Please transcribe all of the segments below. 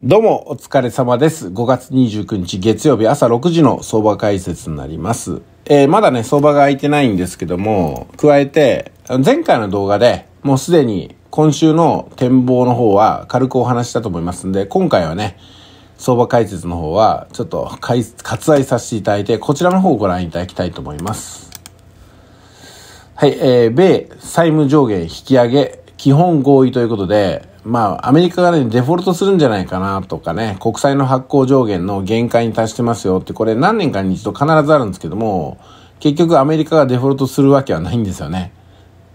どうも、お疲れ様です。5月29日月曜日朝6時の相場解説になります。えー、まだね、相場が空いてないんですけども、加えて、前回の動画でもうすでに今週の展望の方は軽くお話したと思いますんで、今回はね、相場解説の方はちょっと割愛させていただいて、こちらの方をご覧いただきたいと思います。はい、えー、米債務上限引き上げ、基本合意ということで、まあ、アメリカがね、デフォルトするんじゃないかなとかね、国債の発行上限の限界に達してますよって、これ何年かに一度必ずあるんですけども、結局アメリカがデフォルトするわけはないんですよね。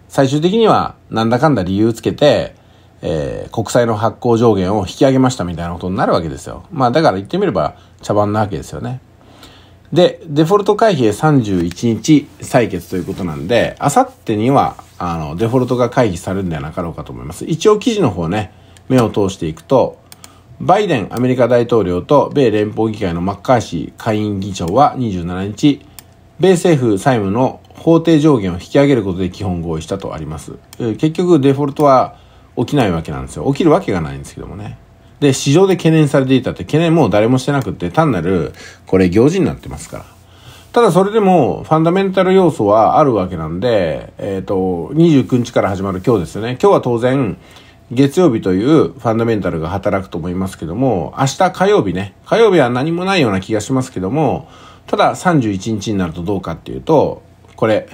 最終的には、なんだかんだ理由つけて、えー、国債の発行上限を引き上げましたみたいなことになるわけですよ。まあ、だから言ってみれば、茶番なわけですよね。で、デフォルト回避へ31日採決ということなんで、あさってには、あの、デフォルトが回避されるんではなかろうかと思います。一応記事の方ね、目を通していくと、バイデンアメリカ大統領と米連邦議会のマッカーシー下院議長は27日、米政府債務の法定上限を引き上げることで基本合意したとあります。結局デフォルトは起きないわけなんですよ。起きるわけがないんですけどもね。で、市場で懸念されていたって懸念も誰もしてなくって、単なる、これ行事になってますから。ただそれでも、ファンダメンタル要素はあるわけなんで、えっ、ー、と、29日から始まる今日ですよね。今日は当然、月曜日というファンダメンタルが働くと思いますけども、明日火曜日ね、火曜日は何もないような気がしますけども、ただ31日になるとどうかっていうと、これ、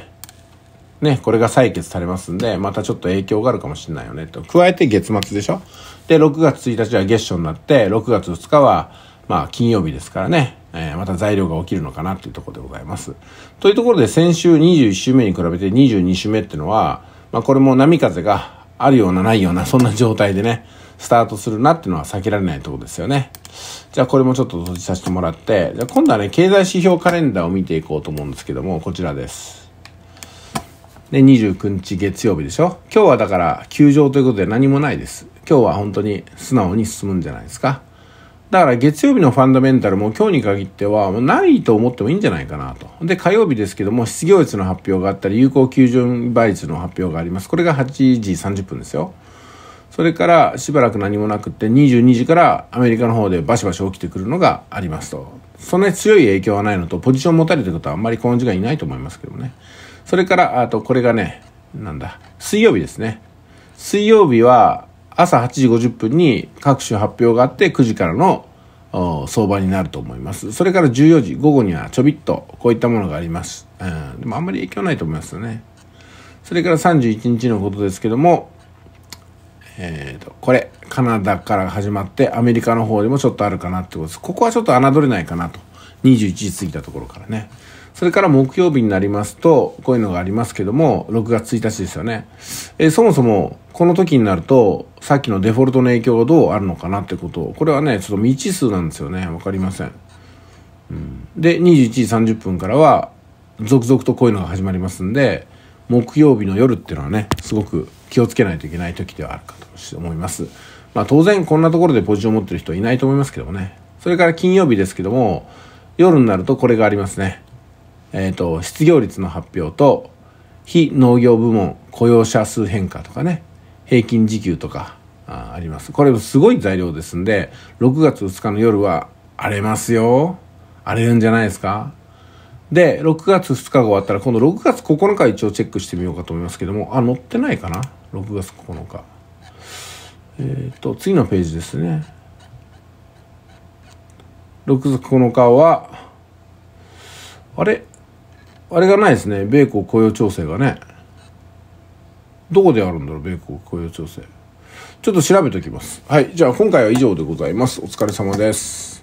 ね、これが採決されますんで、またちょっと影響があるかもしれないよねと。加えて月末でしょで、6月1日は月初になって、6月2日は、まあ、金曜日ですからね、えー、また材料が起きるのかなっていうところでございます。というところで、先週21週目に比べて22週目ってのは、まあ、これも波風があるようなないような、そんな状態でね、スタートするなっていうのは避けられないところですよね。じゃあこれもちょっと閉じさせてもらって、じゃあ今度はね、経済指標カレンダーを見ていこうと思うんですけども、こちらです。で、29日月曜日でしょ今日はだから休場ということで何もないです。今日は本当に素直に進むんじゃないですか。だから月曜日のファンダメンタルも今日に限ってはないと思ってもいいんじゃないかなと。で、火曜日ですけども、失業率の発表があったり、有効求人倍率の発表があります。これが8時30分ですよ。それからしばらく何もなくって22時からアメリカの方でバシバシ起きてくるのがありますと。そんなに強い影響はないのと、ポジション持たれてることはあんまりこの時間いないと思いますけどね。それから、あと、これがね、なんだ、水曜日ですね。水曜日は、朝8時50分に各種発表があって、9時からの相場になると思います。それから14時、午後にはちょびっと、こういったものがあります。うん、でもあんまり影響ないと思いますよね。それから31日のことですけども、えっ、ー、と、これ、カナダから始まって、アメリカの方でもちょっとあるかなってことです。ここはちょっと侮れないかなと。21時過ぎたところからね。それから木曜日になりますと、こういうのがありますけども、6月1日ですよね。えー、そもそも、この時になると、さっきのデフォルトの影響がどうあるのかなってことを、これはね、ちょっと未知数なんですよね。わかりません。うん、で、21時30分からは、続々とこういうのが始まりますんで、木曜日の夜っていうのはね、すごく気をつけないといけない時ではあるかと思います。まあ当然こんなところでポジションを持ってる人はいないと思いますけどもね。それから金曜日ですけども、夜になるとこれがありますね。えっ、ー、と、失業率の発表と、非農業部門雇用者数変化とかね、平均時給とかあります。これもすごい材料ですんで、6月2日の夜は荒れますよ。荒れるんじゃないですかで、6月2日が終わったら、今度6月9日一応チェックしてみようかと思いますけども、あ、載ってないかな ?6 月9日。えっ、ー、と、次のページですね。6月9日は、あれあれがないですね米国雇用調整がねどこであるんだろう米国雇用調整ちょっと調べておきますはいじゃあ今回は以上でございますお疲れ様です